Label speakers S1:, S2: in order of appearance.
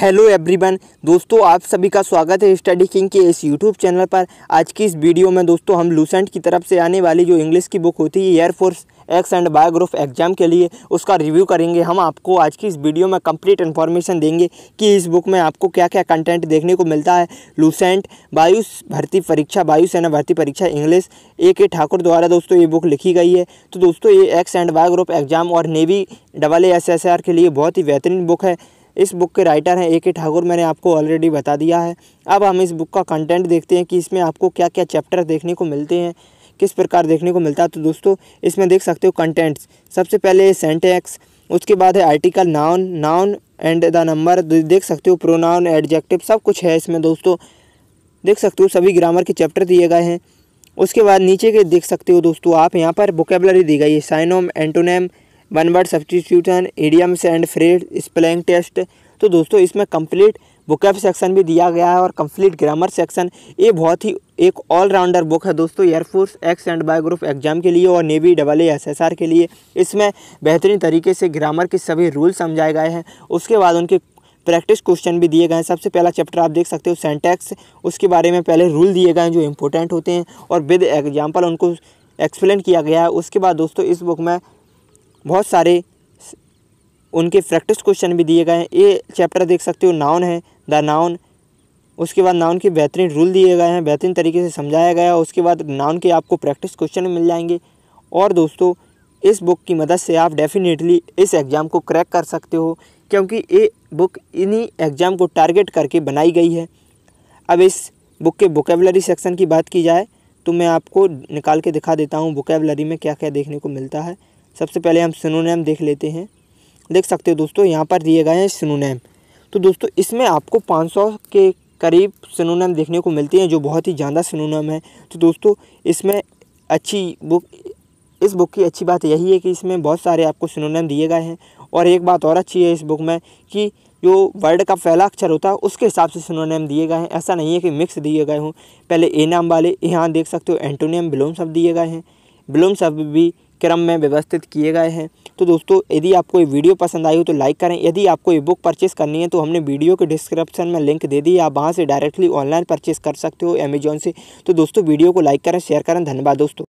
S1: hello everyone दोस्तों आप सभी का स्वागत है स्टडी किंग के इस यूट्यूब चैनल पर आज की इस वीडियो में दोस्तों हम लूसेंट की तरफ से आने वाली जो इंग्लिश की बुक होती है air force X and Y group exam के लिए उसका रिव्यू करेंगे हम आपको आज की इस वीडियो में कंप्लीट इन्फॉर्मेशन देंगे कि इस बुक में आपको क्या क्या कंटेंट देखने को मिलता है लूसेंट वायु भर्ती परीक्षा वायुसेना भर्ती परीक्षा इंग्लिश ए के ठाकुर द्वारा दोस्तों ये बुक लिखी गई है तो दोस्तों ये एक्स एंड बायोग्राफ एग्जाम और navy double A S S R के लिए बहुत ही बेहतरीन बुक है इस बुक के राइटर हैं ए के ठाकुर मैंने आपको ऑलरेडी बता दिया है अब हम इस बुक का कंटेंट देखते हैं कि इसमें आपको क्या क्या चैप्टर देखने को मिलते हैं किस प्रकार देखने को मिलता है तो दोस्तों इसमें देख सकते हो कंटेंट्स सबसे पहले सेंटेक्स उसके बाद है article noun noun and the number देख सकते हो प्रोनाउन एडजेक्टिव सब कुछ है इसमें दोस्तों देख सकते हो सभी ग्रामर के चैप्टर दिए गए हैं उसके बाद नीचे के देख सकते हो दोस्तों आप यहाँ पर वोकेबलरी दी गई है synonym antonym one word substitution idioms and phrase spelling test तो दोस्तों इसमें कंप्लीट ऑफ सेक्शन भी दिया गया है और कंप्लीट ग्रामर सेक्शन ये बहुत ही एक ऑलराउंडर बुक है दोस्तों air force X and Y group exam के लिए और navy double A S S R के लिए इसमें बेहतरीन तरीके से ग्रामर के सभी रूल समझाए गए हैं उसके बाद उनके प्रैक्टिस क्वेश्चन भी दिए गए हैं सबसे पहला चैप्टर आप देख सकते हो सेंटेक्स उसके बारे में पहले रूल दिए गए हैं जो इंपॉर्टेंट होते हैं और विद एग्जाम्पल उनको एक्सप्लेन किया गया है उसके बाद दोस्तों इस बुक में बहुत सारे उनके प्रैक्टिस क्वेश्चन भी दिए गए हैं ये चैप्टर देख सकते हो नाउन है द नाउन उसके बाद नाउन के बेहतरीन रूल दिए गए हैं बेहतरीन तरीके से समझाया गया है उसके बाद नाउन के आपको प्रैक्टिस क्वेश्चन मिल जाएंगे और दोस्तों इस बुक की मदद से आप डेफिनेटली इस एग्ज़ाम को क्रैक कर सकते हो क्योंकि ये बुक इन्हीं एग्ज़ाम को टारगेट करके बनाई गई है अब इस बुक के बुकेबलरी सेक्शन की बात की जाए तो मैं आपको निकाल के दिखा देता हूँ बुकेबलरी में क्या क्या देखने को मिलता है सबसे पहले हम सिनोनेम देख लेते हैं देख सकते हो दोस्तों यहाँ पर दिए गए हैं सिनोनेम तो दोस्तों इसमें आपको 500 के करीब सिनोनेम देखने को मिलती हैं जो बहुत ही ज़्यादा सिनोनेम है तो दोस्तों इसमें अच्छी बुक इस बुक की अच्छी बात यही है कि इसमें बहुत सारे आपको सिनोनेम दिए गए हैं और एक बात और अच्छी है इस बुक में कि जो वर्ड का पहला अक्षर होता है उसके हिसाब से सिनोनेम दिए गए हैं ऐसा नहीं है कि मिक्स दिए गए हों पहले ए नाम वाले यहाँ देख सकते हो एंटोनियम बिलोम सब दिए गए हैं ब्लूम्स भी क्रम में व्यवस्थित किए गए हैं तो दोस्तों यदि आपको ये वीडियो पसंद आई हो तो लाइक करें यदि आपको ये बुक परचेस करनी है तो हमने वीडियो के डिस्क्रिप्शन में लिंक दे दी है आप वहाँ से डायरेक्टली ऑनलाइन परचेस कर सकते हो अमेजोन से तो दोस्तों वीडियो को लाइक करें शेयर करें धन्यवाद दोस्तों